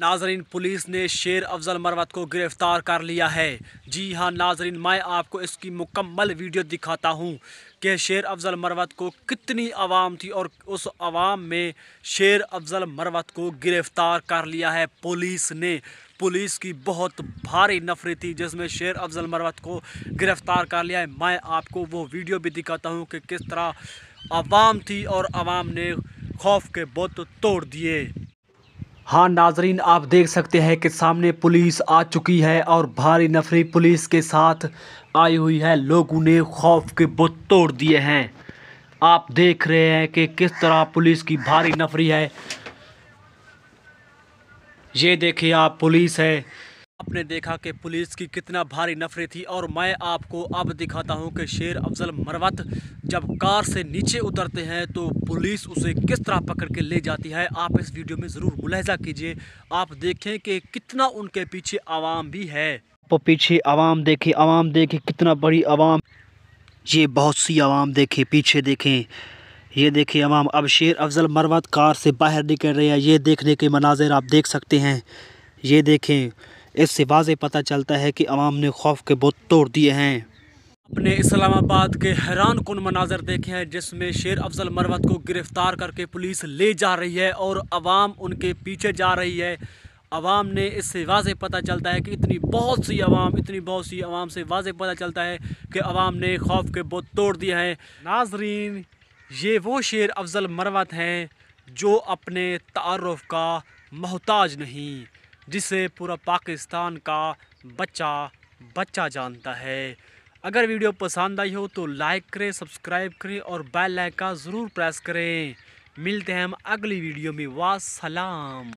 नाजरीन पुलिस ने शेर अफजल मरवत को गिरफ़्तार कर लिया है जी हाँ नाजरीन मैं आपको इसकी मुकम्मल वीडियो दिखाता हूँ कि शेर अफजल मरवत को कितनी आवाम थी और उस आवाम में शेर अफजल मरवत को गिरफ़्तार कर लिया है पुलिस ने पुलिस की बहुत भारी नफरी थी जिसमें शेर अफजल मरवत को गिरफ़्तार कर लिया है मैं आपको वो वीडियो भी दिखाता हूँ कि किस तरह आवाम थी और आवाम ने खौफ के बुत तोड़ दिए हाँ नाजरीन आप देख सकते हैं कि सामने पुलिस आ चुकी है और भारी नफरी पुलिस के साथ आई हुई है लोगों ने खौफ के बुत तोड़ दिए हैं आप देख रहे हैं कि किस तरह पुलिस की भारी नफरी है ये देखिए आप पुलिस है आपने देखा कि पुलिस की कितना भारी नफरी थी और मैं आपको अब दिखाता हूं कि शेर अफजल मरवत जब कार से नीचे उतरते हैं तो पुलिस उसे किस तरह पकड़ के ले जाती है आप इस वीडियो में ज़रूर मुलहजा कीजिए आप देखें कि कितना उनके पीछे आवाम भी है वो पीछे आवाम देखे आवाम देखे कितना बड़ी आवाम ये बहुत सी आवाम देखे पीछे देखें ये देखिए आवाम अब शेर अफजल मरवत कार से बाहर निकल रहे हैं ये देखने के मनाजिर आप देख सकते हैं ये देखें इससे वाज पता चलता है कि अवाम ने खौफ के बुत तोड़ दिए हैं अपने इस्लामाबाद के हैरान कन मनाजर देखे हैं जिसमें शेर अफजल मरवत को गिरफ़्तार करके पुलिस ले जा रही है और आवाम उनके पीछे जा रही है आवाम ने इससे वाज पता चलता है कि इतनी बहुत सी आवाम इतनी बहुत सी आवाम से वाज पता चलता है कि आवाम ने खौफ के बुत तोड़ दिया है नाजरीन ये वो शेर अफजल मरवत हैं जो अपने तारफ़ का मोहताज नहीं जिसे पूरा पाकिस्तान का बच्चा बच्चा जानता है अगर वीडियो पसंद आई हो तो लाइक करें सब्सक्राइब करें और बेल आइकन ज़रूर प्रेस करें मिलते हैं हम अगली वीडियो में सलाम